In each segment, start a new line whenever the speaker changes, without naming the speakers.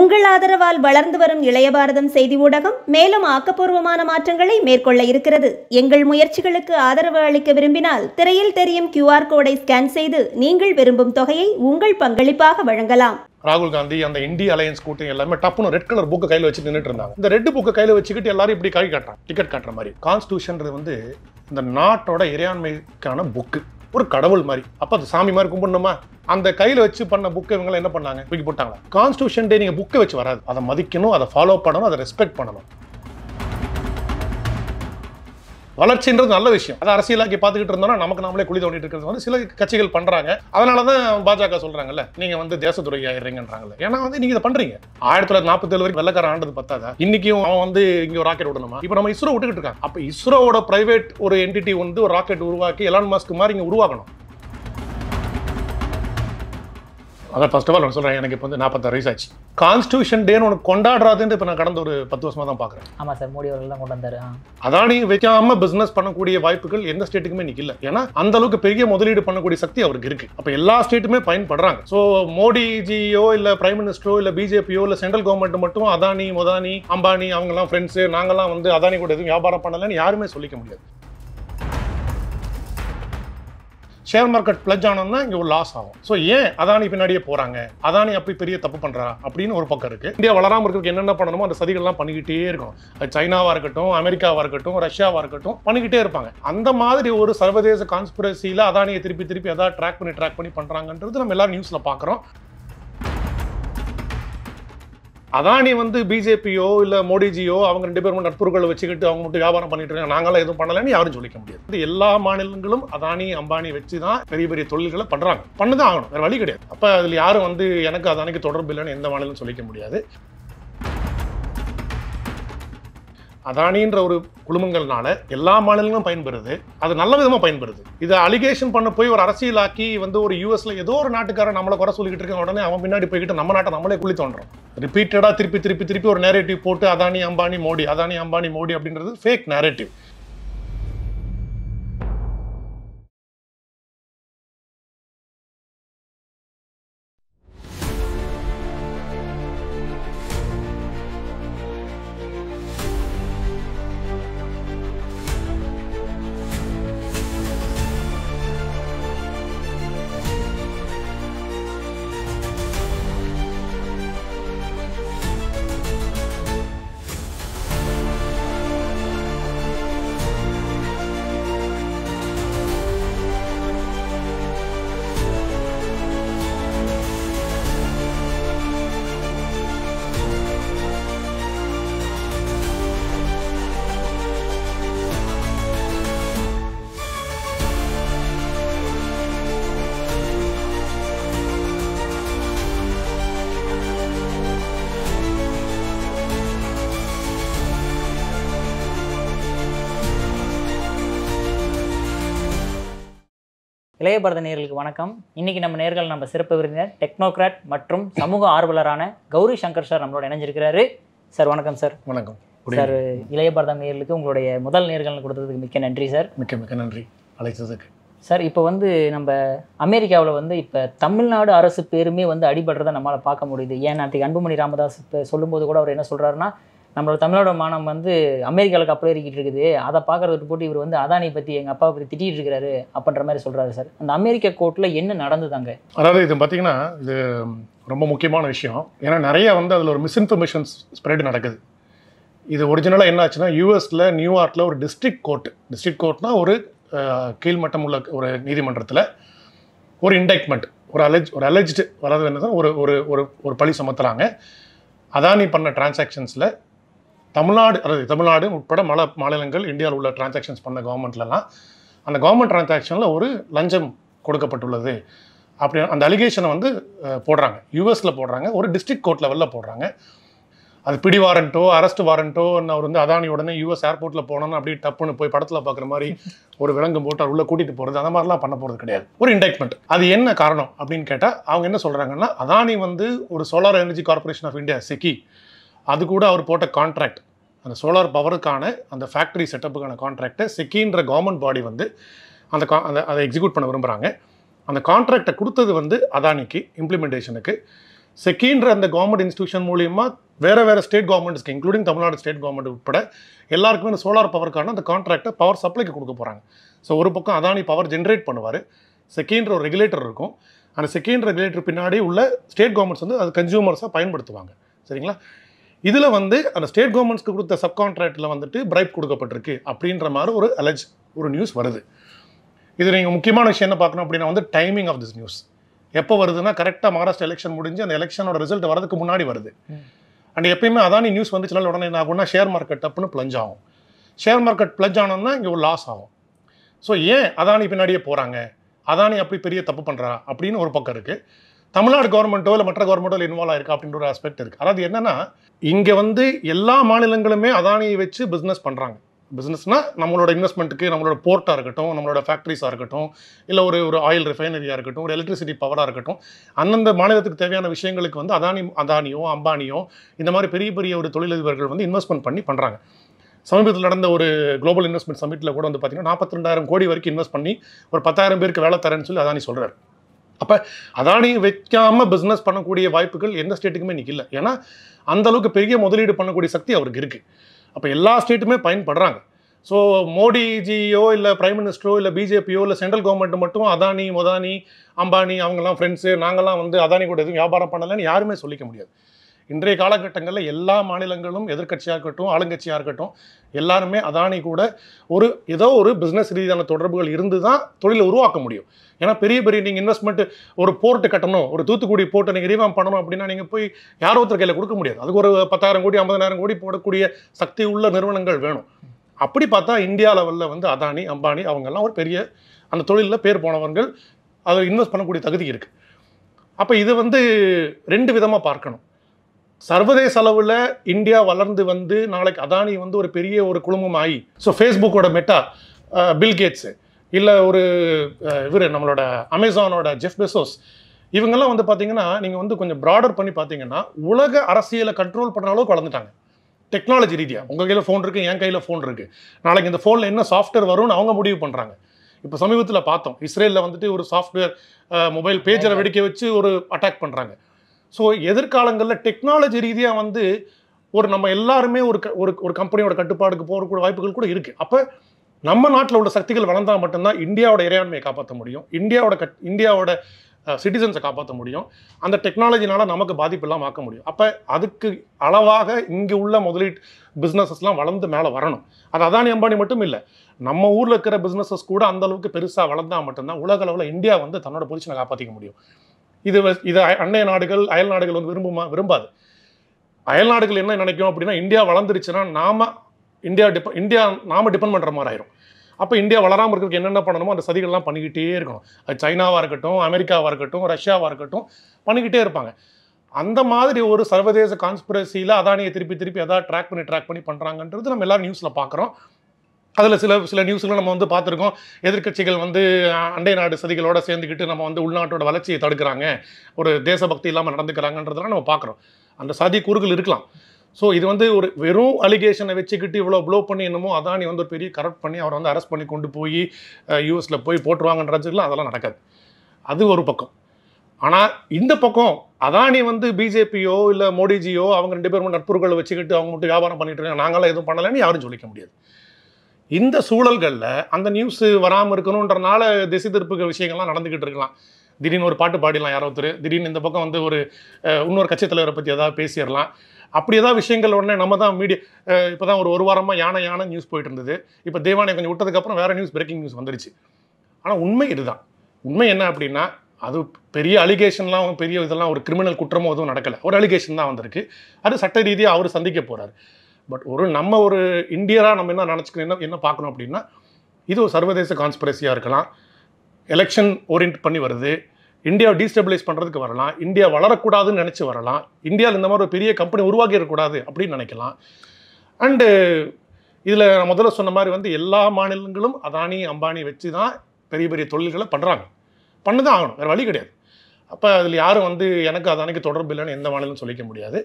உங்கள் ஆதரவால் வளர்ந்து வரும் இளைய பாரதம் செய்தி ஊடகம் மேலும் ஆக்கப்பூர்வமான மாற்றங்களை மேற்கொள்ள இருக்கிறது எங்கள் முயற்சிகளுக்கு ஆதரவு அளிக்க விரும்பினால் திரையில் தெரியும் கியூஆர் கோடை ஸ்கேன் செய்து நீங்கள் விரும்பும் தொகையை உங்கள் பங்களிப்பாக வழங்கலாம்
ராகுல் காந்தி அந்த இந்திய அலையன்ஸ் கூட்டம் எல்லாமே டப்புனு ரெட் கலர் புக்கை கையில் வச்சு நின்றுட்டு இருந்தாங்க இந்த ரெட் புக்கை கையில் வச்சுக்கிட்டு எல்லாரும் இப்படி கை காட்டுறாங்க டிக்கெட் காட்டுற மாதிரி கான்ஸ்டியூஷன் வந்து இந்த நாட்டோட இறையாண்மைக்கான புக்கு ஒரு கடவுள் மாதிரி அப்போ அந்த சாமி மாதிரி கும்பிடணுமா அந்த கையில் வச்சு பண்ண புக்கை இவங்க என்ன பண்ணாங்க தூக்கி போட்டாங்களா கான்ஸ்டியூஷன் டே நீங்கள் புக்கை வச்சு வராது அதை மதிக்கணும் அதை ஃபாலோ பண்ணணும் அதை ரெஸ்பெக்ட் பண்ணணும் வளர்ச்சின்றது நல்ல விஷயம் அதை அரசியலாக்கி பார்த்துக்கிட்டு இருந்தோம்னா நமக்கு நாமளே குழி தோண்டிட்டு இருக்கிறது வந்து சில கட்சிகள் பண்றாங்க அதனால தான் பாஜக சொல்றாங்கல்ல நீங்க வந்து தேசத்துறை ஆயிடுறீங்கன்றாங்கல்ல ஏன்னா வந்து நீங்க இதை பண்றீங்க ஆயிரத்தி தொள்ளாயிரத்தி நாற்பத்தி ஏழு வரைக்கும் வெள்ளக்கார ஆண்டது பத்தாதா இன்னைக்கும் அவன் வந்து இங்க ஒரு ராக்கெட் விடணுமா இப்போ நம்ம இஸ்ரோ விட்டுக்கிட்டு இருக்காங்க அப்போ இஸ்ரோவோட பிரைவேட் ஒரு என்டிட்டி வந்து ஒரு ராக்கெட் உருவாக்கி எலான் மாஸ்க் மாதிரி இங்கே உருவாக்கணும் அதான் ஃபர்ஸ்ட் ஆஃப் ஆல் ஒன்று சொல்கிறேன் எனக்கு இப்போ வந்து நாற்பத்தாறு வயசு ஆச்சு கான்ஸ்டியூஷன் டேன்னு ஒன்று கொண்டாடுறாதுன்னு இப்போ நான் கடந்த ஒரு பத்து வருஷமாக தான் பார்க்குறேன்
ஆமாம் சார் மோடி அவர்கள் தான் கொண்டு வந்தார்
அதானி வைக்காமல் பிஸ்னஸ் பண்ணக்கூடிய வாய்ப்புகள் எந்த ஸ்டேட்டுக்குமே நிற்கல ஏன்னா அந்த அளவுக்கு பெரிய முதலீடு பண்ணக்கூடிய சக்தி அவருக்கு இருக்குது அப்போ எல்லா ஸ்டேட்டுமே பயன்படுறாங்க ஸோ மோடிஜியோ இல்லை பிரைம் மினிஸ்டரோ இல்லை பிஜேபியோ இல்லை சென்ட்ரல் கவர்மெண்ட் மட்டும் அதானி மொதானி அம்பானி அவங்கெல்லாம் ஃப்ரெண்ட்ஸு நாங்கள்லாம் வந்து அதானி கூட எதுவும் வியாபாரம் பண்ணலைன்னு யாருமே சொல்லிக்க முடியாது ஷேர் மார்க்கெட் பிளஜ் ஆனோம்னா இங்கே ஒரு லாஸ் ஆகும் ஸோ ஏன் அதானி பின்னாடியே போகிறாங்க அதானி அப்படி பெரிய தப்பு பண்ணுறா அப்படின்னு ஒரு பக்கம் இருக்குது இந்தியா வளராமல் இருக்கிறதுக்கு என்னென்ன பண்ணணுமோ அந்த சதிகள்லாம் பண்ணிக்கிட்டே இருக்கும் அது சைனாவாக இருக்கட்டும் அமெரிக்காவாக இருக்கட்டும் ரஷ்யாவாக இருக்கட்டும் பண்ணிக்கிட்டே இருப்பாங்க அந்த மாதிரி ஒரு சர்வதேச கான்ஸ்பிரசியில் அதானியை திருப்பி திருப்பி எதாவது ட்ராக் பண்ணி ட்ராக் பண்ணி பண்ணுறாங்கன்றது நம்ம எல்லாரும் நியூஸில் பார்க்குறோம் அதானி வந்து பிஜேபியோ இல்ல மோடிஜியோ அவங்க ரெண்டு பேரும் நட்புறவுகளை வச்சுக்கிட்டு அவங்க மட்டும் வியாபாரம் பண்ணிட்டு இருக்காங்க நாங்களாம் எதுவும் பண்ணலன்னு யாரும் சொல்லிக்க முடியாது எல்லா மாநிலங்களும் அதானி அம்பானி வச்சு தான் பெரிய பெரிய தொழில்களை பண்றாங்க பண்ணதான் ஆகணும் வேற வழி கிடையாது அப்ப அதுல யாரும் வந்து எனக்கு அதானிக்கு தொடர்பு இல்லைன்னு எந்த மாநிலம் சொல்லிக்க முடியாது அதானின்ற ஒரு குழுமங்கள்னால எல்லா மாநிலங்களும் பயன்பெறுது அது நல்ல விதமாக பயன்படுது இது அலிகேஷன் பண்ண போய் ஒரு அரசியல் ஆக்கி வந்து ஒரு யூஎஸ்ல ஏதோ ஒரு நாட்டுக்காரன் நம்மளை குறை சொல்லிக்கிட்டு இருக்க உடனே அவன் பின்னாடி போய்கிட்டு நம்ம நாட்டை நம்மளே குழி தோன்றோம் ரிப்பீட்டடாக திருப்பி திருப்பி திருப்பி ஒரு நேரேட்டிவ் போட்டு அதானி அம்பானி மோடி அதானி அம்பானி மோடி அப்படின்றது ஃபேக் நேரேட்டிவ்
இளைய பரத நேர்களுக்கு வணக்கம் இன்றைக்கி நம்ம நேர்கள் நம்ம சிறப்பு விருந்தினர் டெக்னோக்ராட் மற்றும் சமூக ஆர்வலரான கௌரி சங்கர் சார் நம்மளோட இணைஞ்சிருக்கிறாரு சார் வணக்கம் சார் வணக்கம் சார் இளைய பரத நேர்களுக்கு உங்களுடைய முதல் நேர்கள் கொடுத்ததுக்கு மிக்க நன்றி சார் மிக்க மிக்க நன்றி அழைச்சதுக்கு சார் இப்போ வந்து நம்ம அமெரிக்காவில் வந்து இப்போ தமிழ்நாடு அரசு பேருமே வந்து அடிபடுறதை நம்மளால் பார்க்க முடியுது ஏன்னா அன்றைக்கு அன்புமணி ராமதாஸ் இப்போ சொல்லும்போது கூட அவர் என்ன சொல்கிறாருன்னா நம்மளோட தமிழோட மானம் வந்து அமெரிக்காவுக்கு அப்படியே இருக்கிட்டு இருக்குது அதை பார்க்குறதுக்கு போட்டு இவர் வந்து அதானி பற்றி எங்கள் அப்பா பற்றி திட்டிகிட்டு இருக்கிறாரு அப்படின்ற மாதிரி சொல்கிறாரு சார் அந்த அமெரிக்க கோர்ட்டில் என்ன நடந்தது அங்கே
அதாவது இது பார்த்திங்கன்னா இது ரொம்ப முக்கியமான விஷயம் ஏன்னா நிறைய வந்து அதில் ஒரு மிஸ்இன்ஃபர்மேஷன் ஸ்ப்ரெட் நடக்குது இது ஒரிஜினலாக என்ன ஆச்சுன்னா யூஎஸில் நியூயார்க்கில் ஒரு டிஸ்ட்ரிக்ட் கோர்ட் டிஸ்ட்ரிக்ட் கோர்ட்னா ஒரு கீழ்மட்டம் உள்ள ஒரு நீதிமன்றத்தில் ஒரு இண்டெக்ட்மெண்ட் ஒரு அலெஜ் ஒரு அலெஜ்டு வராது என்ன ஒரு ஒரு ஒரு ஒரு பழி சுமத்துறாங்க அதானி பண்ண டிரான்சாக்ஷன்ஸில் தமிழ்நாடு அதாவது தமிழ்நாடு உட்பட மல மாநிலங்கள் இந்தியாவில் உள்ள டிரான்சாக்ஷன்ஸ் பண்ண கவர்மெண்ட்லலாம் அந்த கவர்மெண்ட் டிரான்சாக்ஷனில் ஒரு லஞ்சம் கொடுக்கப்பட்டுள்ளது அப்படி அந்த அலிகேஷனை வந்து போடுறாங்க யூஎஸில் போடுறாங்க ஒரு டிஸ்ட்ரிக்ட் கோர்ட் லெவலில் போடுறாங்க அது பிடி வாரண்ட்டோ அரெஸ்ட் வாரண்ட்டோ அவர் வந்து அதானி உடனே யூஎஸ் ஏர்போர்ட்டில் போனோன்னு அப்படியே டப்புன்னு போய் படத்தில் பார்க்குற மாதிரி ஒரு விலங்கு போட்டு அவர் உள்ளே கூட்டிகிட்டு போகிறது அந்த மாதிரிலாம் பண்ண போகிறது கிடையாது ஒரு இண்டெக்ட்மெண்ட் அது என்ன காரணம் அப்படின்னு கேட்டால் அவங்க என்ன சொல்கிறாங்கன்னா அதானி வந்து ஒரு solar energy corporation of India சிக்கி அது கூட அவர் போட்ட கான்ட்ராக்ட் அந்த சோலார் பவருக்கான அந்த ஃபேக்ட்ரி செட்டப்புக்கான கான்ட்ராக்டை செக்கின்ற கவர்மெண்ட் பாடி வந்து அந்த கா அந்த அதை எக்ஸிக்யூட் பண்ண விரும்புகிறாங்க அந்த கான்ட்ராக்டை கொடுத்தது வந்து அதானிக்கு இம்ப்ளிமெண்டேஷனுக்கு செக்கின்ற அந்த கவர்மெண்ட் இன்ஸ்டியூஷன் மூலியமாக வேறு வேறு ஸ்டேட் கவர்மெண்ட்ஸ்க்கு இன்க்ளூடிங் தமிழ்நாடு ஸ்டேட் கவர்மெண்ட் உட்பட எல்லாருக்குமே அந்த சோலார் பவருக்கான அந்த கான்ட்ராக்டை பவர் சப்ளைக்கு கொடுக்க போகிறாங்க ஸோ ஒரு பக்கம் அதானி பவர் ஜென்ரேட் பண்ணுவார் செக்கின்ற ஒரு ரெகுலேட்டர் இருக்கும் அந்த செகண்ட் ரெகுலேட்டர் பின்னாடி உள்ள ஸ்டேட் கவர்மெண்ட்ஸ் வந்து அது கன்சியூமர்ஸாக பயன்படுத்துவாங்க சரிங்களா இதில் வந்து அந்த ஸ்டேட் கவர்மெண்ட்ஸ்க்கு கொடுத்த சப்கான்ட்ராக்டில் வந்துட்டு பிரைப் கொடுக்கப்பட்டிருக்கு அப்படின்ற மாதிரி ஒரு அலஜ் ஒரு நியூஸ் வருது இது நீங்கள் முக்கியமான விஷயம் என்ன பார்க்கணும் அப்படின்னா வந்து டைமிங் ஆஃப் திஸ் நியூஸ் எப்போ வருதுன்னா கரெக்டாக மகாராஷ்டிரா எலெக்ஷன் முடிஞ்சு அந்த எலெக்ஷனோட ரிசல்ட் வரதுக்கு முன்னாடி வருது அண்ட் எப்பயுமே அதானி நியூஸ் வந்துச்சுனால உடனே என்ன ஆகும்னா ஷேர் மார்க்கெட் டப்புன்னு பிளஞ்ச் ஆகும் ஷேர் மார்க்கெட் பிளஞ்ச் ஆனோம்னா இங்கே ஒரு லாஸ் ஆகும் ஸோ ஏன் அதானி பின்னாடியே போகிறாங்க அதானி அப்படி பெரிய தப்பு பண்ணுறா அப்படின்னு ஒரு பக்கம் இருக்குது தமிழ்நாடு கவர்மெண்ட்டோ இல்லை மற்ற கவர்மெண்ட்டோ இன்வால்வ் ஆயிருக்கு அப்படின்ற ஒரு ஆஸ்பெக்ட் இருக்குது அதாவது என்னன்னா இங்கே வந்து எல்லா மாநிலங்களுமே அதானியை வச்சு பிஸ்னஸ் பண்ணுறாங்க பிஸ்னஸ்னால் நம்மளோட இன்வெஸ்ட்மெண்ட்டுக்கு நம்மளோட போர்ட்டாக இருக்கட்டும் நம்மளோட ஃபேக்ட்ரிஸாக இருக்கட்டும் இல்லை ஒரு ஒரு ஆயில் ரிஃபைனரியாக இருக்கட்டும் ஒரு எலக்ட்ரிசிட்டி பவராக இருக்கட்டும் அந்தந்த மாநிலத்துக்கு தேவையான விஷயங்களுக்கு வந்து அதானி அதானியோ அம்பானியோ இந்த மாதிரி பெரிய பெரிய ஒரு தொழிலதிபர்கள் வந்து இன்வெஸ்ட்மெண்ட் பண்ணி பண்ணுறாங்க சமீபத்தில் நடந்த ஒரு குளோபல் இன்வெஸ்ட்மெண்ட் சமிட்டில் கூட வந்து பார்த்தீங்கன்னா நாற்பத்தி ரெண்டாயிரம் கோடி வரைக்கும் இன்வெஸ்ட் பண்ணி ஒரு பத்தாயிரம் பேருக்கு வேலை தரேன்னு சொல்லி அதானி சொல்கிறார் அப்போ அதானி வைக்காமல் பிஸ்னஸ் பண்ணக்கூடிய வாய்ப்புகள் எந்த ஸ்டேட்டுக்குமே நிற்கல ஏன்னா அந்த அளவுக்கு பெரிய முதலீடு பண்ணக்கூடிய சக்தி அவருக்கு இருக்குது அப்போ எல்லா ஸ்டேட்டுமே பயன்படுறாங்க ஸோ மோடிஜியோ இல்லை பிரைம் மினிஸ்டரோ இல்லை பிஜேபியோ இல்லை சென்ட்ரல் கவர்மெண்ட் மட்டும் அதானி மொதானி அம்பானி அவங்கெல்லாம் ஃப்ரெண்ட்ஸு நாங்கள்லாம் வந்து அதானி கூட எதுவும் வியாபாரம் பண்ணலைன்னு யாருமே சொல்லிக்க முடியாது இன்றைய காலகட்டங்களில் எல்லா மாநிலங்களும் எதிர்கட்சியாக இருக்கட்டும் ஆளுங்கட்சியாக இருக்கட்டும் எல்லாருமே அதானி கூட ஒரு ஏதோ ஒரு பிஸ்னஸ் ரீதியான தொடர்புகள் இருந்து தான் தொழிலை உருவாக்க முடியும் ஏன்னா பெரிய பெரிய நீங்கள் இன்வெஸ்ட்மெண்ட் ஒரு போர்ட்டு கட்டணும் ஒரு தூத்துக்குடி போர்ட்டை நீங்கள் ரீவாம் பண்ணணும் அப்படின்னா நீங்கள் போய் யாரோ ஒருத்தர் கையில் கொடுக்க முடியாது அதுக்கு ஒரு பத்தாயிரம் கோடி ஐம்பதாயிரம் கோடி போடக்கூடிய சக்தி உள்ள நிறுவனங்கள் வேணும் அப்படி பார்த்தா இந்தியா லெவலில் வந்து அதானி அம்பானி அவங்கெல்லாம் ஒரு பெரிய அந்த தொழிலில் பேர் போனவர்கள் அதை இன்வெஸ்ட் பண்ணக்கூடிய தகுதி இருக்குது அப்போ இது வந்து ரெண்டு விதமாக பார்க்கணும் சர்வதேச அளவில் இந்தியா வளர்ந்து வந்து நாளைக்கு அதானி வந்து ஒரு பெரிய ஒரு குழுமம் ஆகி ஸோ ஃபேஸ்புக்கோட மெட்டா பில் கேட்ஸு இல்லை ஒரு இவர் நம்மளோட அமேசானோட ஜெஃப் பெசோஸ் இவங்கெல்லாம் வந்து பார்த்தீங்கன்னா நீங்கள் வந்து கொஞ்சம் ப்ராடர் பண்ணி பார்த்தீங்கன்னா உலக அரசியலை கண்ட்ரோல் பண்ணுற அளவுக்கு வளர்ந்துட்டாங்க டெக்னாலஜி ரீதியாக உங்கள் கையில் ஃபோன் இருக்குது என் கையில் ஃபோன் இருக்குது நாளைக்கு இந்த ஃபோனில் என்ன சாஃப்ட்வேர் வரும்னு அவங்க முடிவு பண்ணுறாங்க இப்போ சமீபத்தில் பார்த்தோம் இஸ்ரேலில் வந்துட்டு ஒரு சாஃப்ட்வேர் மொபைல் பேஜரை வெடிக்க வச்சு ஒரு அட்டாக் பண்ணுறாங்க ஸோ எதிர்காலங்களில் டெக்னாலஜி ரீதியாக வந்து ஒரு நம்ம எல்லாருமே ஒரு ஒரு ஒரு கம்பெனியோட கட்டுப்பாடுக்கு போகக்கூடிய வாய்ப்புகள் கூட இருக்குது அப்போ நம்ம நாட்டில் உள்ள சக்திகள் வளர்ந்தால் மட்டும்தான் இந்தியாவோட இறையாண்மையை காப்பாற்ற முடியும் இந்தியாவோட கட் இந்தியாவோட சிட்டிசன்ஸை காப்பாற்ற முடியும் அந்த டெக்னாலஜினால நமக்கு பாதிப்பு இல்லாமல் ஆக்க முடியும் அப்போ அதுக்கு அளவாக இங்கே உள்ள முதலீட்டு பிஸ்னஸஸ்லாம் வளர்ந்து மேலே வரணும் அது அதானி அம்பானி மட்டும் இல்லை நம்ம ஊரில் இருக்கிற பிஸ்னஸஸ் கூட அந்தளவுக்கு பெருசாக வளர்ந்தால் மட்டும்தான் உலக அளவில் இந்தியா வந்து தன்னோட பொசிஷனை காப்பாற்றிக்க முடியும் இது இது அண்டைய நாடுகள் அயல் நாடுகள் வந்து விரும்புமா விரும்பாது அயல் நாடுகள் என்ன நினைக்கும் அப்படின்னா இந்தியா வளர்ந்துருச்சுன்னா நாம இந்தியா டிப இந்தியா நாம டிபெண்ட் பண்ணுற மாதிரி ஆயிரும் அப்போ இந்தியா வளராமல் இருக்கிறதுக்கு என்னென்ன பண்ணணுமோ அந்த சதிகள்லாம் பண்ணிக்கிட்டே இருக்கணும் அது சைனாவாக இருக்கட்டும் அமெரிக்காவாக இருக்கட்டும் ரஷ்யாவாக இருக்கட்டும் பண்ணிக்கிட்டே இருப்பாங்க அந்த மாதிரி ஒரு சர்வதேச கான்ஸ்பிரசியில் அதானியை திருப்பி திருப்பி அதான் ட்ராக் பண்ணி ட்ராக் பண்ணி பண்ணுறாங்கன்றது நம்ம எல்லோரும் நியூஸில் பார்க்குறோம் அதில் சில சில நியூஸ்லாம் நம்ம வந்து பார்த்துருக்கோம் எதிர்கட்சிகள் வந்து அண்டை நாடு சதிகளோடு சேர்ந்துக்கிட்டு நம்ம வந்து உள்நாட்டோட வளர்ச்சியை தடுக்கிறாங்க ஒரு தேசபக்தி இல்லாமல் நடந்துக்கிறாங்கன்றதெல்லாம் நம்ம பார்க்குறோம் அந்த சதி கூறுகள் இருக்கலாம் ஸோ இது வந்து ஒரு வெறும் அலிகேஷனை வச்சுக்கிட்டு இவ்வளோ ப்ளோ பண்ணி என்னமோ அதானி வந்து ஒரு பெரிய கரெக்ட் பண்ணி அவரை வந்து அரெஸ்ட் பண்ணி கொண்டு போய் யூஎஸில் போய் போட்டுருவாங்கன்றதுலாம் அதெல்லாம் நடக்காது அது ஒரு பக்கம் ஆனால் இந்த பக்கம் அதானி வந்து பிஜேபியோ இல்லை மோடிஜியோ அவங்க ரெண்டு பேரும் நட்புறவுகளை வச்சுக்கிட்டு அவங்க மட்டும் வியாபாரம் பண்ணிட்டு இருக்காங்க நாங்களாம் எதுவும் பண்ணலைன்னு யாரும் சொல்லிக்க முடியாது இந்த சூழல்களில் அந்த நியூஸ் வராமல் இருக்கணுன்றனால திசை திருப்புக விஷயங்கள்லாம் நடந்துக்கிட்டு இருக்கலாம் திடீர்னு ஒரு பாட்டு பாடிடலாம் யாரோ ஒருத்தர் திடீர்னு இந்த பக்கம் வந்து ஒரு இன்னொரு கட்சித் தலைவரை பற்றி ஏதாவது பேசிடலாம் அப்படி ஏதாவது விஷயங்கள் உடனே நம்ம தான் மீடியா இப்போ தான் ஒரு ஒரு வாரமாக யானை யானை நியூஸ் போயிட்டு இருந்தது இப்போ தேவானை கொஞ்சம் விட்டதுக்கப்புறம் வேறு நியூஸ் பிரேக்கிங் நியூஸ் வந்துருச்சு ஆனால் உண்மை இதுதான் உண்மை என்ன அப்படின்னா அது பெரிய அலிகேஷன்லாம் பெரிய இதெல்லாம் ஒரு கிரிமினல் குற்றமோ எதுவும் நடக்கலை ஒரு அலிகேஷன் தான் வந்திருக்கு அது சட்ட ரீதியாக அவர் சந்திக்க போகிறார் பட் ஒரு நம்ம ஒரு இந்தியராக நம்ம என்ன நினச்சிக்கணும் என்ன என்ன பார்க்கணும் அப்படின்னா இது ஒரு சர்வதேச கான்ஸ்பிரசியாக இருக்கலாம் எலெக்ஷன் ஓரியன்ட் பண்ணி வருது இந்தியாவை டீஸ்டபிளைஸ் பண்ணுறதுக்கு வரலாம் இந்தியா வளரக்கூடாதுன்னு நினச்சி வரலாம் இந்தியாவில் இந்த மாதிரி ஒரு பெரிய கம்பெனி உருவாகிடக்கூடாது அப்படின்னு நினைக்கலாம் அண்டு இதில் நான் முதல்ல சொன்ன மாதிரி வந்து எல்லா மாநிலங்களும் அதானி அம்பானி வச்சு தான் பெரிய பெரிய தொழில்களை பண்ணுறாங்க பண்ணு தான் ஆகணும் வேறு வழி கிடையாது அப்போ அதில் யாரும் வந்து எனக்கு அதானிக்கு தொடர்பு இல்லைன்னு எந்த மாநிலம் சொல்லிக்க முடியாது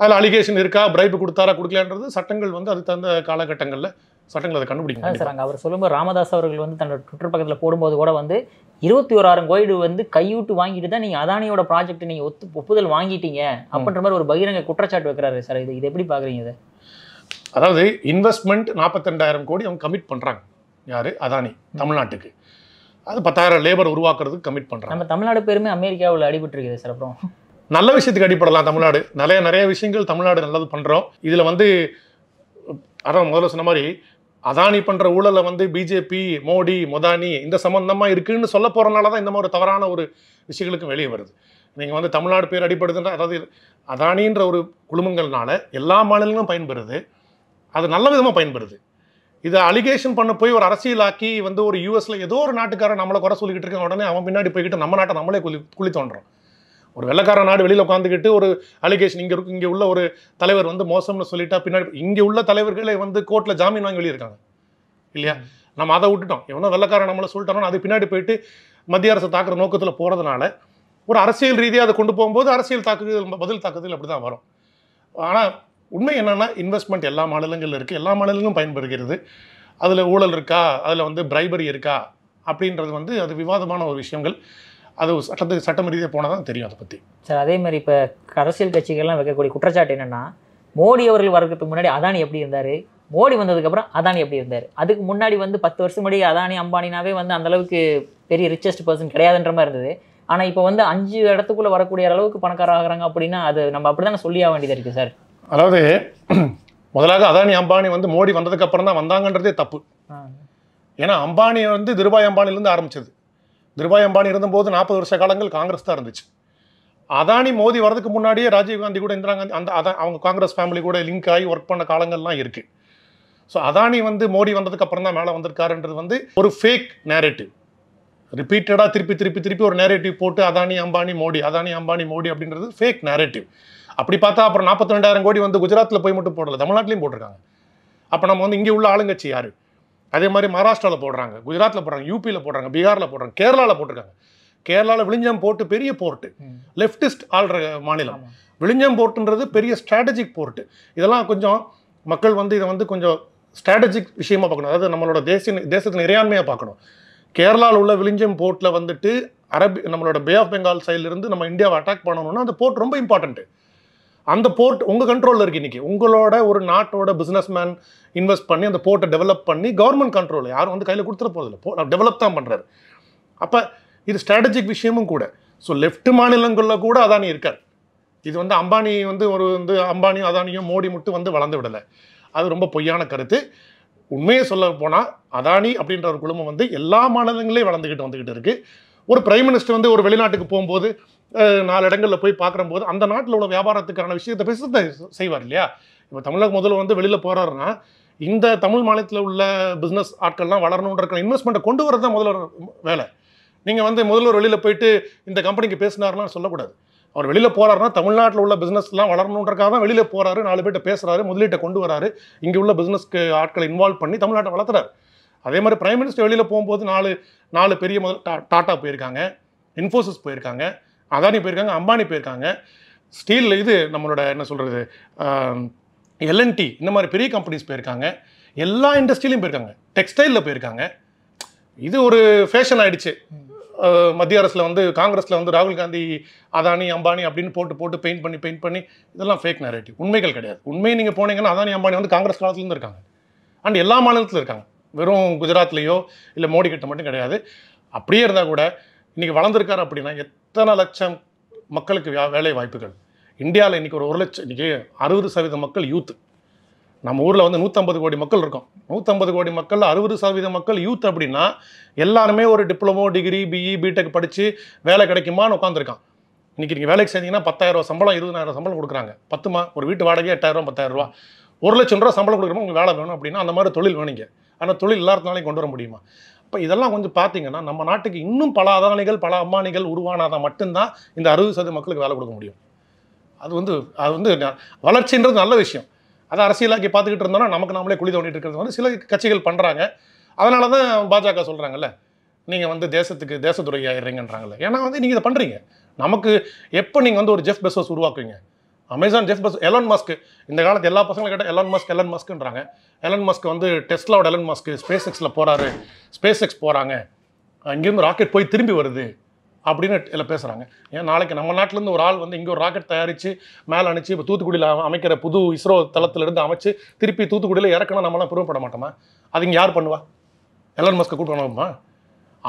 அதில் அலிகேஷன் இருக்கா பிரைப் கொடுத்தாரா கொடுக்கலன்றது சட்டங்கள் வந்து அது தகுந்த காலகட்டங்களில் சட்டங்களை அதை கண்டுபிடிக்கும் சார் அங்கே அவர் சொல்லும்போது ராமதாஸ் அவர்கள் வந்து தன்னோட ட்விட்டர் பக்கத்தில் போடும்போது கூட வந்து இருபத்தி ஓராயிரம் கோயில் வந்து
கையூட்டு வாங்கிட்டு தான் நீங்கள் அதானியோட ப்ராஜெக்ட் நீங்கள் ஒத்து ஒப்புதல் வாங்கிட்டீங்க அப்படின்ற மாதிரி ஒரு பகிரங்க குற்றச்சாட்டு
வைக்கிறாரு சார் இது இது எப்படி பார்க்குறீங்க இது அதாவது இன்வெஸ்ட்மெண்ட் நாற்பத்தெண்டாயிரம் கோடி அவங்க கமிட் பண்ணுறாங்க யார் அதானி தமிழ்நாட்டுக்கு அது பத்தாயிரம் லேபர் உருவாக்குறதுக்கு கமிட் பண்ணுறாங்க
நம்ம தமிழ்நாடு பேருமே அமெரிக்காவில் அடிபட்டுருக்குது சார் அப்புறம்
நல்ல விஷயத்துக்கு அடிப்படலாம் தமிழ்நாடு நிறைய நிறைய விஷயங்கள் தமிழ்நாடு நல்லது பண்ணுறோம் இதில் வந்து அதான் முதல்ல சொன்ன மாதிரி அதானி பண்ணுற ஊழலை வந்து பிஜேபி மோடி மொதானி இந்த சம்மந்தமாக இருக்குதுன்னு சொல்ல போகிறனால தான் இந்த மாதிரி தவறான ஒரு விஷயங்களுக்கும் வெளியே வருது நீங்கள் வந்து தமிழ்நாடு பேர் அடிப்படுதுன்ற அதாவது அதானின்ற ஒரு குழுமங்கள்னால எல்லா மாநிலங்களும் பயன்பெறுது அது நல்ல விதமாக பயன்படுது இதை அலிகேஷன் பண்ண போய் ஒரு அரசியலாக்கி வந்து ஒரு யூஎஸில் ஏதோ ஒரு நாட்டுக்காரன் நம்மளை குறை சொல்லிக்கிட்டு இருக்கேன் உடனே அவன் பின்னாடி போய்கிட்டு நம்ம நாட்டை நம்மளே குளி குழி தோன்றோம் ஒரு வெள்ளக்கார நாடு வெளியில் உட்காந்துக்கிட்டு ஒரு அலிகேஷன் இங்கே இருக்கு இங்கே உள்ள ஒரு தலைவர் வந்து மோசம்னு சொல்லிட்டா பின்னாடி இங்கே உள்ள தலைவர்களை வந்து கோர்ட்டில் ஜாமீன் வாங்கி வெளியிருக்காங்க இல்லையா நம்ம அதை விட்டுட்டோம் எவ்வளோ வெள்ளக்காரன் நம்மளை சொல்லிட்டோம்னா அது பின்னாடி போயிட்டு மத்திய அரசு தாக்குற நோக்கத்தில் போகிறதுனால ஒரு அரசியல் ரீதியாக அதை கொண்டு போகும்போது அரசியல் தாக்குதல் பதில் தாக்குதல் அப்படி தான் வரும் ஆனால் உண்மை என்னென்னா இன்வெஸ்ட்மெண்ட் எல்லா மாநிலங்களில் இருக்குது எல்லா மாநிலங்களும் பயன்படுகிறது அதில் ஊழல் இருக்கா அதில் வந்து பிரைபரி இருக்கா அப்படின்றது வந்து அது விவாதமான ஒரு விஷயங்கள் அது சட்டத்துக்கு சட்டம் ரீதியாக போனால் தான் தெரியும் அதை பற்றி
சார் அதே மாதிரி இப்போ அரசியல் கட்சிகள்லாம் வைக்கக்கூடிய குற்றச்சாட்டு என்னென்னா மோடி அவர்கள் வர்றதுக்கு முன்னாடி அதானி எப்படி இருந்தார் மோடி வந்ததுக்கப்புறம் அதானி எப்படி இருந்தார் அதுக்கு முன்னாடி வந்து பத்து வருஷம் முன்னாடி அதானி அம்பானினாவே வந்து அந்தளவுக்கு பெரிய ரிச்சஸ்ட் பர்சன் கிடையாதுன்ற மாதிரி இருந்தது ஆனால் இப்போ வந்து அஞ்சு இடத்துக்குள்ளே வரக்கூடிய அளவுக்கு பணக்கார ஆகிறாங்க அப்படின்னா அது நம்ம அப்படி தானே சொல்லியாக வேண்டியது இருக்குது
சார் அதாவது முதலாக அதானி அம்பானி வந்து மோடி வந்ததுக்கப்புறம் தான் வந்தாங்கன்றதே தப்பு ஏன்னா அம்பானி வந்து திருபாய் அம்பானிலேருந்து ஆரம்பிச்சது திருபாய் அம்பானி இருந்தபோது நாற்பது வருஷ காலங்கள் காங்கிரஸ் தான் இருந்துச்சு அதானி மோதி வரதுக்கு முன்னாடியே ராஜீவ்காந்தி கூட இந்திரா காந்தி அந்த அதான் அவங்க காங்கிரஸ் ஃபேமிலி கூட லிங்க் ஆகி ஒர்க் பண்ண காலங்கள்லாம் இருக்குது ஸோ அதானி வந்து மோடி வந்ததுக்கு அப்புறம் தான் மேலே வந்திருக்காருன்றது வந்து ஒரு ஃபேக் நேரேட்டிவ் ரிப்பீட்டடாக திருப்பி திருப்பி திருப்பி ஒரு நேரேட்டிவ் போட்டு அதானி அம்பானி மோடி அதானி அம்பானி மோடி அப்படின்றது ஃபேக் நேரேட்டிவ் அப்படி பார்த்தா அப்புறம் நாற்பத்தி ரெண்டாயிரம் கோடி வந்து குஜராத்தில் போய் மட்டும் போடல தமிழ்நாட்டிலையும் போட்டிருக்காங்க அப்போ நம்ம வந்து இங்கே உள்ள ஆளுங்கட்சி யார் அதே மாதிரி மகாராஷ்டிராவில் போடுறாங்க குஜராத்தில் போடுறாங்க யூபியில் போடுறாங்க பீகாரில் போடுறாங்க கேரளாவில் போட்டிருக்காங்க கேரளாவில் விழிஞ்சம் போர்ட்டு பெரிய போர்ட்டு லெஃப்டிஸ்ட் ஆள்ற மாநிலம் விழிஞ்சம் போர்ட்டுன்றது பெரிய ஸ்ட்ராட்டஜிக் போர்ட்டு இதெல்லாம் கொஞ்சம் மக்கள் வந்து இதை வந்து கொஞ்சம் ஸ்ட்ராட்டஜிக் விஷயமா பார்க்கணும் அதாவது நம்மளோட தேசிய தேசத்தின் இறையாண்மையாக பார்க்கணும் கேரளாவில் உள்ள விழிஞ்சம் போர்ட்டில் வந்துட்டு அரபி நம்மளோட பே ஆஃப் பெங்கால் சைடிலிருந்து நம்ம இந்தியாவை அட்டாக் பண்ணணும்னா அந்த போர்ட் ரொம்ப இம்பார்ட்டண்ட்டு அந்த போர்ட் உங்கள் கண்ட்ரோலில் இருக்கு இன்றைக்கி உங்களோட ஒரு நாட்டோட பிஸ்னஸ் மேன் இன்வெஸ்ட் பண்ணி அந்த போர்ட்டை டெவலப் பண்ணி கவர்மெண்ட் கண்ட்ரோல் யாரும் வந்து கையில் கொடுத்துட்டு போகிறதில்ல போ டெவலப் தான் பண்ணுறாரு அப்போ இது ஸ்ட்ராட்டஜிக் விஷயமும் கூட ஸோ லெஃப்ட் மாநிலங்களில் கூட அதானி இருக்கார் இது வந்து அம்பானி வந்து ஒரு வந்து அம்பானியும் அதானியும் மோடி மட்டும் வந்து வளர்ந்து விடலை அது ரொம்ப பொய்யான கருத்து உண்மையை சொல்ல போனால் அதானி அப்படின்ற ஒரு குழுமம் வந்து எல்லா மாநிலங்களையும் வளர்ந்துக்கிட்டு வந்துக்கிட்டு இருக்குது ஒரு பிரைம் மினிஸ்டர் வந்து ஒரு வெளிநாட்டுக்கு போகும்போது நாலு இடங்களில் போய் பார்க்குற போது அந்த நாட்டில் உள்ள வியாபாரத்துக்கான விஷயத்தை பேச செய்வார் இல்லையா இப்போ தமிழக முதல்வர் வந்து வெளியில் போகிறாருன்னா இந்த தமிழ் மாநிலத்தில் உள்ள பிஸ்னஸ் ஆட்கள்லாம் வளரணுன்ற இன்வெஸ்ட்மெண்ட்டை கொண்டு வரது தான் முதல்வர் வேலை நீங்கள் வந்து முதல்வர் வெளியில் போயிட்டு இந்த கம்பெனிக்கு பேசினார்னா சொல்லக்கூடாது அவர் வெளியில் போகிறாருன்னா தமிழ்நாட்டில் உள்ள பிஸ்னஸ்லாம் வளரணுன்றக்காக தான் வெளியில் போகிறாரு நாலு பேர்ட்ட பேசுகிறாரு முதலீட்டை கொண்டு வராரு இங்கே உள்ள பிஸ்னஸ்க்கு ஆட்களை இன்வால்வ் பண்ணி தமிழ்நாட்டை வளர்த்துறாரு அதே மாதிரி பிரைம் மினிஸ்டர் வெளியில் போகும்போது நாலு நாலு பெரிய முதல் டாட்டா போயிருக்காங்க இன்ஃபோசிஸ் போயிருக்காங்க அதானி போயிருக்காங்க அம்பானி போயிருக்காங்க ஸ்டீலில் இது நம்மளோட என்ன சொல்கிறது எல்என்டி இந்த மாதிரி பெரிய கம்பெனிஸ் போயிருக்காங்க எல்லா இண்டஸ்ட்ரியிலையும் போயிருக்காங்க டெக்ஸ்டைலில் போயிருக்காங்க இது ஒரு ஃபேஷன் ஆகிடுச்சு மத்திய அரசில் வந்து காங்கிரஸில் வந்து ராகுல் காந்தி அதானி அம்பானி அப்படின்னு போட்டு போட்டு பெயிண்ட் பண்ணி பெயிண்ட் பண்ணி இதெல்லாம் ஃபேக் நேரேட்டிவ் உண்மைகள் கிடையாது உண்மையை நீங்கள் போனீங்கன்னா அதானி அம்பானி வந்து காங்கிரஸ் காலத்துலேருந்து இருக்காங்க அண்ட் எல்லா மாநிலத்திலும் இருக்காங்க வெறும் குஜராத்லேயோ இல்லை மோடி கிட்ட மட்டும் கிடையாது அப்படியே இருந்தால் கூட இன்றைக்கி வளர்ந்துருக்காரு அப்படின்னா எத்தனை லட்சம் மக்களுக்கு வேலை வாய்ப்புகள் இந்தியாவில் இன்றைக்கி ஒரு ஒரு லட்சம் இன்றைக்கி அறுபது சதவீத மக்கள் யூத்து நம்ம ஊரில் வந்து நூற்றம்பது கோடி மக்கள் இருக்கோம் நூற்றம்பது கோடி மக்கள் அறுபது சதவீத மக்கள் யூத் அப்படின்னா எல்லாருமே ஒரு டிப்ளமோ டிகிரி பிஇ பிடெக் படித்து வேலை கிடைக்குமான்னு உட்காந்துருக்கான் இன்றைக்கி நீங்கள் வேலைக்கு செஞ்சீங்கன்னா பத்தாயிரம் சம்பளம் இருபதாயிரம் சம்பளம் கொடுக்குறாங்க பத்துமா ஒரு வீட்டு வாடகை எட்டாயிரம் பத்தாயிரம் ரூபா ஒரு லட்சம் ரூபா சம்பளம் கொடுக்குறோம் உங்களுக்கு வேலை வேணும் அப்படின்னா அந்த மாதிரி தொழில் வேணுங்க ஆனால் தொழில் எல்லாத்தினாலையும் கொண்டு வர முடியுமா இப்போ இதெல்லாம் கொஞ்சம் பார்த்தீங்கன்னா நம்ம நாட்டுக்கு இன்னும் பல அதானிகள் பல அம்மானிகள் உருவானாதான் மட்டும்தான் இந்த அறுபது சதவீத மக்களுக்கு வேலை கொடுக்க முடியும் அது வந்து அது வந்து வளர்ச்சின்றது நல்ல விஷயம் அதை அரசியலாக்கி பார்த்துக்கிட்டு இருந்தோம்னா நமக்கு நாமளே குழி தோண்டிட்டு இருக்கிறது வந்து சில கட்சிகள் பண்ணுறாங்க அதனால தான் பாஜக சொல்கிறாங்கல்ல நீங்கள் வந்து தேசத்துக்கு தேசத்துறை ஆயிடுறீங்கன்றாங்கல்ல ஏன்னா வந்து நீங்கள் இதை பண்ணுறீங்க நமக்கு எப்போ நீங்கள் வந்து ஒரு ஜெஃப் பெசோஸ் உருவாக்குவீங்க அமேசான் ஜெஃப் பஸ் எலன் மஸ்க் இந்த காலத்து எல்லா பசங்களும் கேட்டால் எலன் மஸ்க் எலன் மஸ்க்குன்றாங்க எலன் மஸ்க் வந்து டெஸ்லாவோட எலன் மஸ்க் ஸ்பேஸ் எக்ஸில் போகிறாரு ஸ்பேஸ் எக்ஸ் போகிறாங்க இங்கேருந்து ராக்கெட் போய் திரும்பி வருது அப்படின்னு இதில் பேசுகிறாங்க ஏன் நாளைக்கு நம்ம நாட்டிலேருந்து ஒரு ஆள் வந்து இங்கே ஒரு ராக்கெட் தயாரித்து மேலே அனுப்பிச்சு இப்போ தூத்துக்குடியில் அமைக்கிற புது இஸ்ரோ தளத்திலிருந்து அமைச்சு திருப்பி தூத்துக்குடியில் இறக்கணும் நம்மளாம் பெருமைப்பட மாட்டோமா அது இங்கே யார் பண்ணுவா எலன் மஸ்க்கு கூட்டணுமா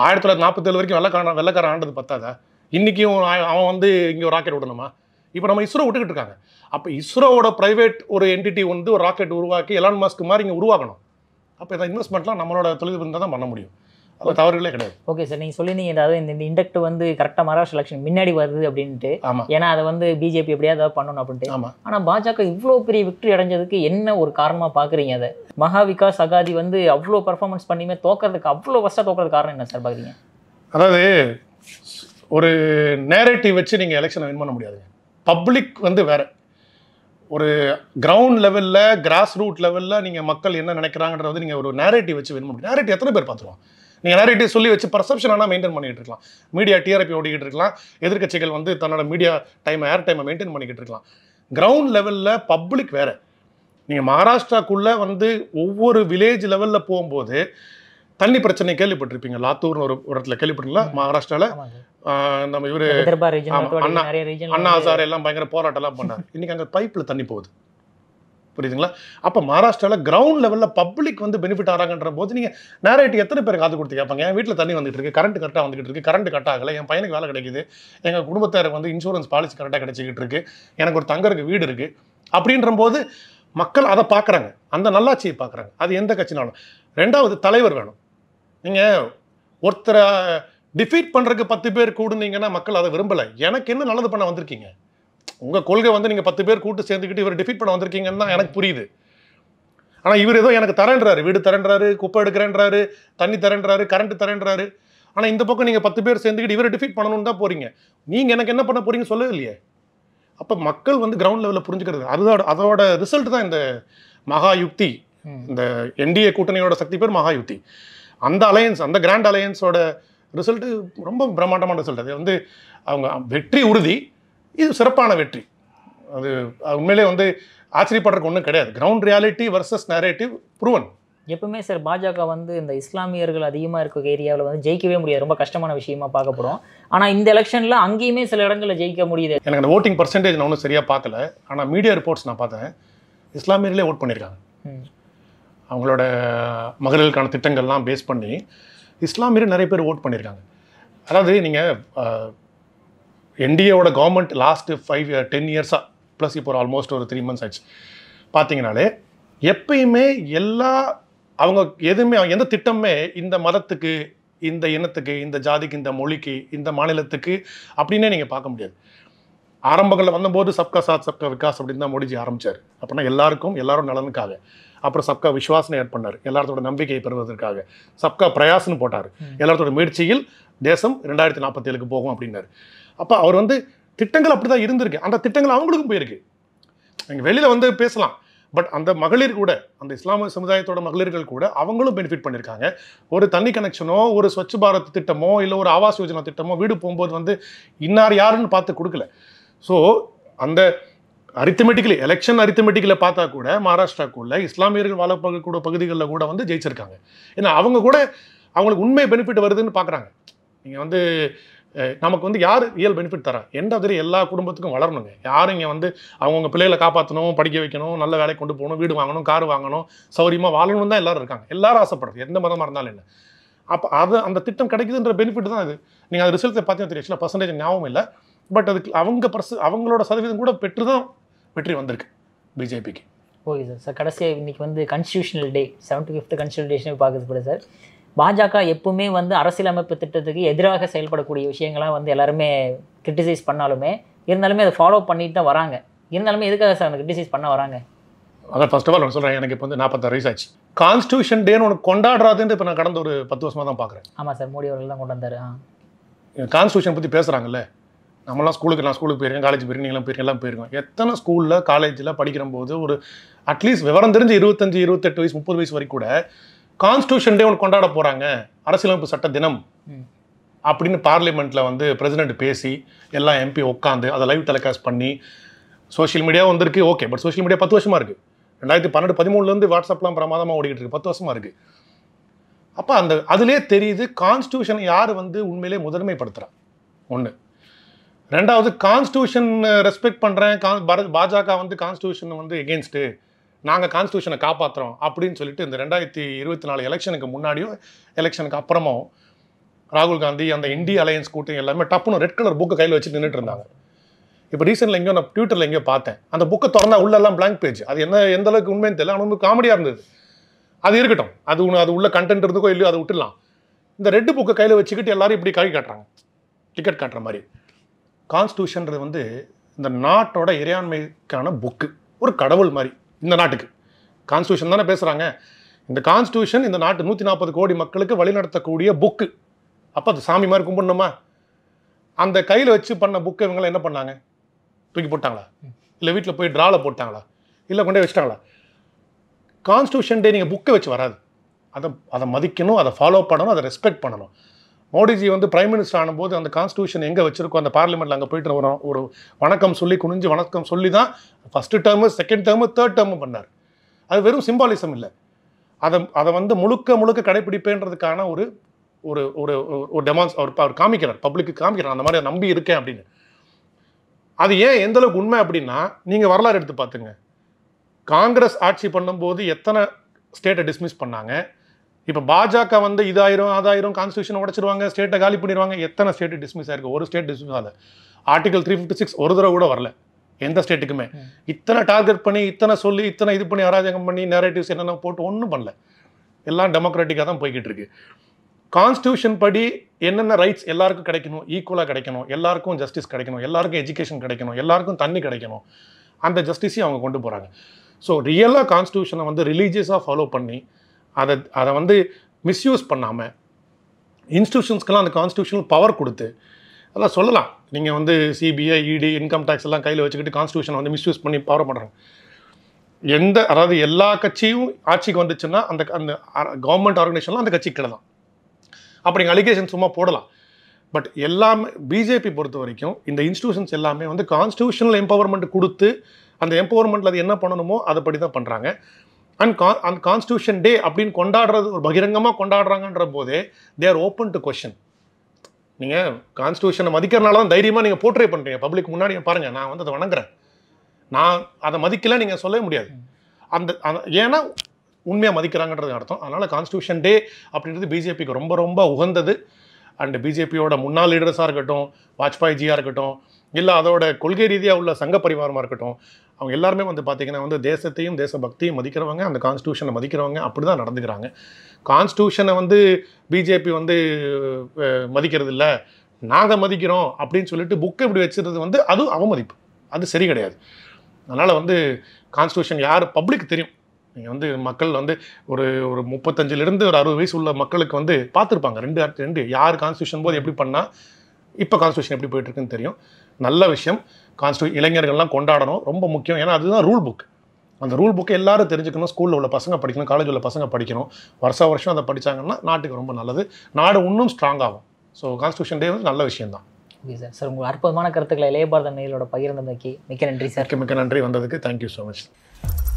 ஆயிரத்தி தொள்ளாயிரத்தி நாற்பத்தேழு வரைக்கும் வெள்ளக்காரன் வெள்ளக்காரன் ஆண்டது பத்தாதா இன்றைக்கும் அவன் வந்து இங்கே ஒரு ராக்கெட் விடணுமா இப்போ நம்ம இஸ்ரோ விட்டுக்கிட்டு இருக்காங்க அப்போ இஸ்ரோவோட ப்ரைவேட் ஒரு என்டிட்டி வந்து ஒரு ராக்கெட் உருவாக்கி எலான் மாஸ்க்கு மாதிரி இங்கே உருவாக்கணும் அப்போ இதை இன்வெஸ்ட்மெண்ட்லாம் நம்மளோட தொழில் இருந்தால் தான் பண்ண முடியும் அது தவறுகளே கிடையாது
ஓகே சார் நீங்கள் சொல்லியிருந்தீங்க ஏதாவது இந்த இண்டக்ட் வந்து கரெக்டாக மகாராஷ்டிர எலெக்ஷன் முன்னாடி வருது அப்படின்ட்டு ஆமாம் ஏன்னா அதை வந்து பிஜேபி எப்படியாவது ஏதாவது பண்ணணும் அப்படின்ட்டு ஆமாம் ஆனால் பாஜக இவ்வளோ பெரிய விக்டரி அடைஞ்சதுக்கு என்ன ஒரு காரணமாக பார்க்குறீங்க அதை மகா விகாஸ் அகாதி வந்து அவ்வளோ பர்ஃபார்மன்ஸ் பண்ணியுமே தோக்கிறதுக்கு அவ்வளோ வருஷம் தோக்கிறது காரணம் என்ன சார் பார்க்குறீங்க
அதாவது ஒரு நேரட்டிவ் வச்சு நீங்கள் எலெக்ஷனை வின் பண்ண முடியாதுங்க பப்ளிக் வந்து வேறு ஒரு கிரவுண்ட் லெவலில் கிராஸ் ரூட் லெவலில் நீங்கள் மக்கள் என்ன நினைக்கிறாங்கன்றது நீங்கள் ஒரு நேரேட்டிவ் வச்சு வேணும் நேரேட்டிவ் எத்தனை பேர் பார்த்துருவோம் நீங்கள் நேரேட்டிவ் சொல்லி வச்சு பர்செப்ஷன் ஆனால் மெயின்டைன் பண்ணிகிட்டு இருக்கலாம் மீடியா டிஆர்பி ஓடிக்கிட்டு இருக்கலாம் எதிர்கட்சிகள் வந்து தன்னோட மீடியா டைம் ஏர் டைமை மெயின்டைன் பண்ணிக்கிட்டு இருக்கலாம் கிரவுண்ட் லெவலில் பப்ளிக் வேறு நீங்கள் மகாராஷ்டிராக்குள்ளே வந்து ஒவ்வொரு வில்லேஜ் லெவலில் போகும்போது தண்ணி பிரச்சனை கேள்விப்பட்டிருப்பீங்க லாத்தூர்னு ஒரு இடத்துல கேள்விப்பட்டீங்களா மகாராஷ்டிராவில் நம்ம இவர் அண்ணா அண்ணா எல்லாம் பயங்கர போராட்டம்லாம் பண்ணார் இன்னைக்கு அங்கே பைப்பில் தண்ணி போகுது புரியுதுங்களா அப்போ மகாராஷ்டிராவில் கிரவுண்ட் லெவலில் பப்ளிக் வந்து பெனிஃபிட் ஆகிறாங்கன்ற போது நீங்கள் நேரடி எத்தனை பேர் காது கொடுத்து கேட்பாங்க என் வீட்டில் தண்ணி வந்துட்டு இருக்கு கரண்ட் கரெக்டாக வந்துட்டு இருக்கு கரண்ட் கட் ஆகலை என் பையனுக்கு வேலை கிடைக்குது எங்கள் குடும்பத்தாருக்கு வந்து இன்சூரன்ஸ் பாலிசி கரெக்டாக கிடைச்சிக்கிட்டு இருக்கு எனக்கு ஒரு தங்கருக்கு வீடு இருக்குது அப்படின்ற போது மக்கள் அதை பார்க்குறாங்க அந்த நல்லாட்சியை பார்க்குறாங்க அது எந்த கட்சினாலும் ரெண்டாவது தலைவர் வேணும் நீங்கள் ஒருத்தரை டிஃபீட் பண்ணுறதுக்கு பத்து பேர் கூடுனீங்கன்னா மக்கள் அதை விரும்பலை எனக்கு என்ன நல்லது பண்ண வந்திருக்கீங்க உங்கள் கொள்கை வந்து நீங்கள் பத்து பேர் கூட்டு சேர்ந்துக்கிட்டு இவர் டிஃபீட் பண்ண வந்திருக்கீங்கன்னு தான் எனக்கு புரியுது ஆனால் இவர் ஏதோ எனக்கு தரேன்றாரு வீடு தரேன்றாரு குப்பை எடுக்கிறேன்றாரு தண்ணி தரேன்றாரு கரண்ட் தரேன்றாரு ஆனால் இந்த பக்கம் நீங்கள் பத்து பேர் சேர்ந்துக்கிட்டு இவரை டிஃபீட் பண்ணணும்னு தான் போகிறீங்க நீங்கள் எனக்கு என்ன பண்ண போறீங்கன்னு சொல்லவே இல்லையே அப்போ மக்கள் வந்து கிரவுண்ட் லெவலில் புரிஞ்சுக்கிறது அதோட அதோட ரிசல்ட் தான் இந்த மகா யுக்தி இந்த என்டிஏ கூட்டணியோட சக்தி பேர் மகா யுக்தி அந்த அலையன்ஸ் அந்த கிராண்ட் அலையன்ஸோட ரிசல்ட்டு ரொம்ப பிரம்மாண்டமான ரிசல்ட் அது வந்து அவங்க வெற்றி உறுதி இது சிறப்பான வெற்றி அது உண்மையிலே வந்து ஆச்சரியப்படுறதுக்கு ஒன்றும் கிடையாது ground reality versus narrative proven
எப்பவுமே சார் பாஜக வந்து இந்த இஸ்லாமியர்கள் அதிகமாக இருக்க ஏரியாவில் வந்து ஜெயிக்கவே முடியாது ரொம்ப கஷ்டமான விஷயமா பார்க்கப்படும் ஆனால் இந்த எலெக்ஷனில் அங்கேயுமே சில இடங்களில் ஜெயிக்க முடியுது எனக்கு அந்த
ஓட்டிங் பர்சன்டேஜ் நான் ஒன்றும் சரியாக பார்க்கல ஆனால் மீடியா ரிப்போர்ட்ஸ் நான் பார்த்தேன் இஸ்லாமியர்களே ஓட் பண்ணியிருக்காங்க அவங்களோட மகளிருக்கான திட்டங்கள்லாம் பேஸ் பண்ணி இஸ்லாமியர் நிறைய பேர் ஓட் பண்ணியிருக்காங்க அதாவது நீங்கள் என்டிஏவோட government last five year ten இயர்ஸாக ப்ளஸ் இப்போ ஒரு ஆல்மோஸ்ட் ஒரு த்ரீ மந்த்ஸ் ஆச்சு பார்த்தீங்கனாலே எப்பயுமே எல்லா அவங்க எதுவுமே எந்த திட்டமே இந்த மதத்துக்கு இந்த இனத்துக்கு இந்த ஜாதிக்கு இந்த மொழிக்கு இந்த மாநிலத்துக்கு அப்படின்னே நீங்கள் பார்க்க முடியாது ஆரம்பங்களில் வந்தபோது சப்கா சாத் சப்கா விகாஸ் அப்படின்னு தான் மோடிஜி ஆரம்பித்தார் அப்படின்னா எல்லாருக்கும் எல்லாரும் நலனுக்காக அப்புறம் சப்கா விஸ்வாசனை ஆட் பண்ணார் எல்லாத்தோட நம்பிக்கையை பெறுவதற்காக சப்கா பிரயாசன்னு போட்டார் எல்லாத்தோட முயற்சியில் தேசம் ரெண்டாயிரத்தி நாற்பத்தி ஏழுக்கு போகும் அப்படின்னாரு அப்போ அவர் வந்து திட்டங்கள் அப்படி தான் இருந்திருக்கு அந்த திட்டங்கள் அவங்களுக்கும் போயிருக்கு நீங்கள் வெளியில் வந்து பேசலாம் பட் அந்த மகளிர் கூட அந்த இஸ்லாமிய சமுதாயத்தோட மகளிர்கள் கூட அவங்களும் பெனிஃபிட் பண்ணியிருக்காங்க ஒரு தண்ணி கனெக்ஷனோ ஒரு ஸ்வச் பாரத் திட்டமோ இல்லை ஒரு ஆவாஸ் யோஜனா திட்டமோ வீடு போகும்போது வந்து இன்னார் யாருன்னு பார்த்து கொடுக்கல ஸோ அந்த அரித்தமெட்டிக்கலி எலெக்ஷன் அரித்தமெட்டிக்கில் பார்த்தா கூட மகாராஷ்டிராக்குள்ள இஸ்லாமியர்கள் வாழ கூட பகுதிகளில் கூட வந்து ஜெயிச்சிருக்காங்க ஏன்னா அவங்க கூட அவங்களுக்கு உண்மை பெனிஃபிட் வருதுன்னு பார்க்குறாங்க நீங்கள் வந்து நமக்கு வந்து யார் இயல் பெனிஃபிட் தரா எந்த மாதிரி எல்லா குடும்பத்துக்கும் வளரணுங்க யாரும் இங்கே வந்து அவங்கவுங்க பிள்ளைகளை காப்பாற்றணும் படிக்க வைக்கணும் நல்ல வேலைக்கு கொண்டு போகணும் வீடு வாங்கணும் கார் வாங்கணும் சௌரியமாக வாழணும் தான் எல்லோரும் இருக்காங்க எல்லாரும் ஆசைப்படுறது எந்த மதமாக இருந்தாலும் என்ன அப்போ அது அந்த திட்டம் கிடைக்குதுன்ற பெனிஃபிட் தான் அது நீங்கள் அது ரிசல்ட்டை பார்த்தீங்கன்னா தெரியும் பர்சன்டேஜ் ஞாபகம் இல்லை பட் அதுக்கு அவங்க பர்ச அவங்களோட சதவீதம் கூட பெற்று தான் வெற்றி வந்திருக்கு பிஜேபிக்கு ஓகே
சார் சார் கடைசியாக இன்றைக்கி வந்து கான்ஸ்டியூஷனல் டே செவன்டி ஃபிஃப்த் கன்ஸ்டியூஷனே பார்க்குறது கூட சார் பாஜக எப்பவுமே வந்து அரசியலமைப்பு திட்டத்துக்கு எதிராக செயல்படக்கூடிய விஷயங்கள்லாம் வந்து எல்லாருமே கிரிட்டிசைஸ் பண்ணாலுமே இருந்தாலுமே அதை ஃபாலோ பண்ணிட்டு தான் வராங்க இருந்தாலுமே எதுக்காக சார் அந்த கிரிட்டிசைஸ் பண்ண வராங்க
அதான் ஃபர்ஸ்ட் ஆஃப் ஆல் நான் சொல்கிறேன் எனக்கு இப்போ வந்து நாற்பத்தாறு வயசு ஆச்சு கான்ஸ்டியூஷன் டேன்னு ஒன்று கொண்டாடுறாதுன்னு இப்போ நான் கடந்த ஒரு பத்து வருஷமாக தான் பார்க்குறேன்
ஆமாம் சார் மோடி அவர்கள் தான் கொண்டாந்தார்
கான்ஸ்டியூஷன் பற்றி பேசுகிறாங்கல்ல நம்மளாம் ஸ்கூலுக்கு நான் ஸ்கூலுக்கு போயிருக்கேன் காலேஜ் போயிருக்கேன் எல்லாம் போயிருக்கேன் எல்லாம் போயிருக்கோம் எத்தனை ஸ்கூலில் காலேஜில் படிக்கிற போது ஒரு அட்லீஸ்ட் விவரம் தெரிஞ்சு இருபத்தஞ்சு இருபத்தெட்டு வயசு முப்பது வயசு வரைக்கும் கூட கான்ஸ்டியூஷன் டே ஒன்று கொண்டாட போகிறாங்க அரசியலமைப்பு சட்ட தினம் அப்படின்னு பார்லிமெண்ட்டில் வந்து பிரசிடென்ட் பேசி எல்லாம் எம்பி உட்காந்து அதை லைவ் டெலிகாஸ்ட் பண்ணி சோஷியல் மீடியா வந்திருக்கு ஓகே பட் சோஷியல் மீடியா பத்து வருஷமாக இருக்குது ரெண்டாயிரத்தி பன்னெண்டு பதிமூணுலேருந்து வாட்ஸ்அப்லாம் பிரமாதமாக ஓடிக்கிட்டு இருக்கு பத்து வருஷமாக இருக்குது அப்போ அந்த அதிலே தெரியுது கான்ஸ்டியூஷனை யார் வந்து உண்மையிலே முதன்மைப்படுத்துகிறான் ஒன்று ரெண்டாவது கான்ஸ்டியூஷன் ரெஸ்பெக்ட் பண்ணுறேன் பாஜக வந்து கான்ஸ்டியூஷன் வந்து எகேன்ஸ்ட்டு நாங்கள் கான்ஸ்டியூஷனை காப்பாற்றுறோம் அப்படின்னு சொல்லிட்டு இந்த ரெண்டாயிரத்தி இருபத்தி நாலு எலெக்ஷனுக்கு முன்னாடியும் எலெக்ஷனுக்கு அப்புறமும் ராகுல் காந்தி அந்த இந்திய அலையன்ஸ் கூட்டம் எல்லாமே டப்புன்னு ரெட் கலர் புக்கை கையில் வச்சு நின்றுட்டு இருந்தாங்க இப்போ ரீசெண்டில் எங்கேயோ நான் ட்விட்டரில் எங்கேயோ பார்த்தேன் அந்த புக்கை திறந்தா உள்ளெல்லாம் பிளாங்க் பேஜ் அது என்ன எந்த அளவுக்கு உண்மைன்னு தெரியல ஆனால் வந்து காமெடியாக இருந்தது அது இருக்கட்டும் அது அது உள்ள கண்டென்ட் இருந்துக்கோ இல்லையோ அதை விட்டுலாம் இந்த ரெட்டு புக்கை கையில் வச்சுக்கிட்டு எல்லாரும் இப்படி கை காட்டுறாங்க டிக்கெட் காட்டுற மாதிரி கான்ஸ்டியூஷன்றது வந்து இந்த நாட்டோட இறையாண்மைக்கான புக்கு ஒரு கடவுள் மாதிரி இந்த நாட்டுக்கு கான்ஸ்டியூஷன் தானே பேசுகிறாங்க இந்த கான்ஸ்டியூஷன் இந்த நாட்டு நூற்றி நாற்பது கோடி மக்களுக்கு வழிநடத்தக்கூடிய புக்கு அப்போ அது சாமி மாதிரி கும்பிடணுமா அந்த கையில் வச்சு பண்ண புக்கு இவங்கள என்ன பண்ணாங்க தூக்கி போட்டாங்களா இல்லை வீட்டில் போய் ட்ராவில் போட்டாங்களா இல்லை கொண்டே வச்சுட்டாங்களா கான்ஸ்டியூஷன் டே நீங்கள் புக்கை வச்சு வராது அதை அதை மதிக்கணும் அதை ஃபாலோ பண்ணணும் அதை ரெஸ்பெக்ட் பண்ணணும் மோடிஜி வந்து பிரைம் மினிஸ்டர் ஆனும்போது அந்த கான்ஸ்டியூஷன் எங்கே வச்சிருக்கோம் அந்த பார்லிமெண்ட்டில் அங்கே போயிட்டு வரோம் ஒரு வணக்கம் சொல்லி குனிஞ்சு வணக்கம் சொல்லி தான் first term second term third term பண்ணார் அது வெறும் சிம்பாலிசம் இல்லை அதை அதை வந்து முழுக்க முழுக்க கடைப்பிடிப்பேன்றதுக்கான ஒரு ஒரு ஒரு ஒரு டெமான்ஸ் அவர் அவர் காமிக்கிறார் பப்ளிக்கு காமிக்கிறார் அந்த மாதிரி நம்பி இருக்கேன் அப்படின்னு அது ஏன் எந்தளவுக்கு உண்மை அப்படின்னா நீங்கள் வரலாறு எடுத்து பார்த்துங்க காங்கிரஸ் ஆட்சி பண்ணும்போது எத்தனை ஸ்டேட்டை டிஸ்மிஸ் பண்ணாங்க இப்போ பாஜக வந்து இதாயிரும் அதாயிரம் கான்ஸ்டியூஷன் உடச்சிருவாங்க ஸ்டேட்டை காலி பண்ணிடுவாங்க எத்தனை ஸ்டேட்டு டிஸ்மிஸ் ஆயிருக்கு ஒரு ஸ்டேட் டிஸ்மிஸ் ஆகல ஆர்டிகல் த்ரீ ஃபிஃப்டி சிக்ஸ் ஒரு தடவை கூட வரல எந்த ஸ்டேட்டுக்குமே இத்தனை டார்கெட் பண்ணி இத்தனை சொல்லி இத்தனை இது பண்ணி அராஜகம் பண்ணி நேரேட்டிவ்ஸ் என்னென்ன போட்டு ஒன்றும் பண்ணல எல்லாம் டெமோக்ராட்டிக்காக தான் போய்கிட்டு இருக்கு கான்ஸ்டியூஷன் படி என்னென்ன ரைட்ஸ் எல்லாருக்கும் கிடைக்கணும் ஈக்குவலாக கிடைக்கணும் எல்லாருக்கும் ஜஸ்டிஸ் கிடைக்கணும் எல்லாருக்கும் எஜுகேஷன் கிடைக்கணும் எல்லாருக்கும் தண்ணி கிடைக்கணும் அந்த ஜஸ்டிஸையும் அவங்க கொண்டு போகிறாங்க ஸோ ரியலாக கான்ஸ்டியூஷனை வந்து ரிலீஜியஸாக ஃபாலோ பண்ணி அதை அதை வந்து மிஸ்யூஸ் பண்ணாமல் இன்ஸ்டியூஷன்ஸ்க்கெல்லாம் அந்த கான்ஸ்டியூஷனல் பவர் கொடுத்து அதெல்லாம் சொல்லலாம் நீங்கள் வந்து சிபிஐ இடி இன்கம் டேக்ஸ் எல்லாம் கையில் வச்சுக்கிட்டு கான்ஸ்டியூஷனை வந்து மிஸ்யூஸ் பண்ணி பவர் பண்ணுறாங்க எந்த அதாவது எல்லா கட்சியும் ஆட்சிக்கு வந்துச்சுன்னா அந்த அந்த கவர்மெண்ட் ஆர்கனைசேஷன்லாம் அந்த கட்சிக்கு கிடலாம் அப்படி அலிகேஷன் சும்மா போடலாம் பட் எல்லாமே பிஜேபி பொறுத்த வரைக்கும் இந்த இன்ஸ்டியூஷன்ஸ் எல்லாமே வந்து கான்ஸ்டியூஷனல் எம்பவர்மெண்ட் கொடுத்து அந்த எம்பவர்மெண்ட்டில் அது என்ன பண்ணணுமோ அதைப்படி தான் பண்ணுறாங்க அண்ட் அந்த கான்ஸ்டியூஷன் டே அப்படின்னு கொண்டாடுறது ஒரு பகிரங்கமாக கொண்டாடுறாங்கன்ற போதே they are open to question நீங்கள் கான்ஸ்டியூஷனை மதிக்கிறனால தான் தைரியமாக நீங்கள் போர்ட்ரே பண்ணுறீங்க பப்ளிக் முன்னாடி பாருங்கள் நான் வந்து அதை வணங்குறேன் நான் அதை மதிக்கல நீங்கள் சொல்லவே முடியாது அந்த ஏன்னா உண்மையாக மதிக்கிறாங்கன்றது அர்த்தம் அதனால் கான்ஸ்டியூஷன் டே அப்படின்றது பிஜேபிக்கு ரொம்ப ரொம்ப உகந்தது அண்டு பிஜேபியோட முன்னாள் லீடர்ஸாக இருக்கட்டும் வாஜ்பாய்ஜியாக இருக்கட்டும் இல்லை அதோட கொள்கை ரீதியாக உள்ள சங்க பரிவாரமாக இருக்கட்டும் அவங்க எல்லாருமே வந்து பார்த்திங்கன்னா வந்து தேசத்தையும் தேசபக்தியும் மதிக்கிறவங்க அந்த கான்ஸ்டியூஷனை மதிக்கிறவங்க அப்படி தான் நடந்துக்கிறாங்க கான்ஸ்டியூஷனை வந்து பிஜேபி வந்து மதிக்கிறது இல்லை நாங்கள் மதிக்கிறோம் அப்படின்னு சொல்லிட்டு புக்கை இப்படி வச்சுருது வந்து அதுவும் அவமதிப்பு அது சரி கிடையாது அதனால் வந்து கான்ஸ்டியூஷன் யார் பப்ளிக் தெரியும் நீங்கள் வந்து மக்கள் வந்து ஒரு ஒரு முப்பத்தஞ்சிலிருந்து ஒரு அறுபது வயசு உள்ள மக்களுக்கு வந்து பார்த்துருப்பாங்க ரெண்டு ரெண்டு யார் கான்ஸ்டியூஷன் போது எப்படி பண்ணால் இப்போ கான்ஸ்டியூஷன் எப்படி போயிட்டுருக்குன்னு தெரியும் நல்ல விஷயம் கான்ஸ்டியூ இளைஞர்கள்லாம் கொண்டாடணும் ரொம்ப முக்கியம் ஏன்னா அதுதான் ரூல் புக் அந்த ரூல் புக்கை எல்லாரும் தெரிஞ்சுக்கணும் ஸ்கூலில் உள்ள பசங்க படிக்கணும் காலேஜ் உள்ள பசங்க படிக்கணும் வருஷ வருஷம் அதை படித்தாங்கன்னா நாட்டுக்கு ரொம்ப நல்லது நாடு இன்னும் ஸ்ட்ராங் ஆகும் ஸோ கான்ஸ்டியூஷன் டே வந்து நல்ல விஷயம் தான் ஓகே சார் சார்
உங்கள் அற்புதமான கருத்துக்களை இளையபாரத நேயலோட பகிர்ந்தமைக்கு மிக்க நன்றி
சார் மிக்க நன்றி வந்ததுக்கு தேங்க்யூ ஸோ மச்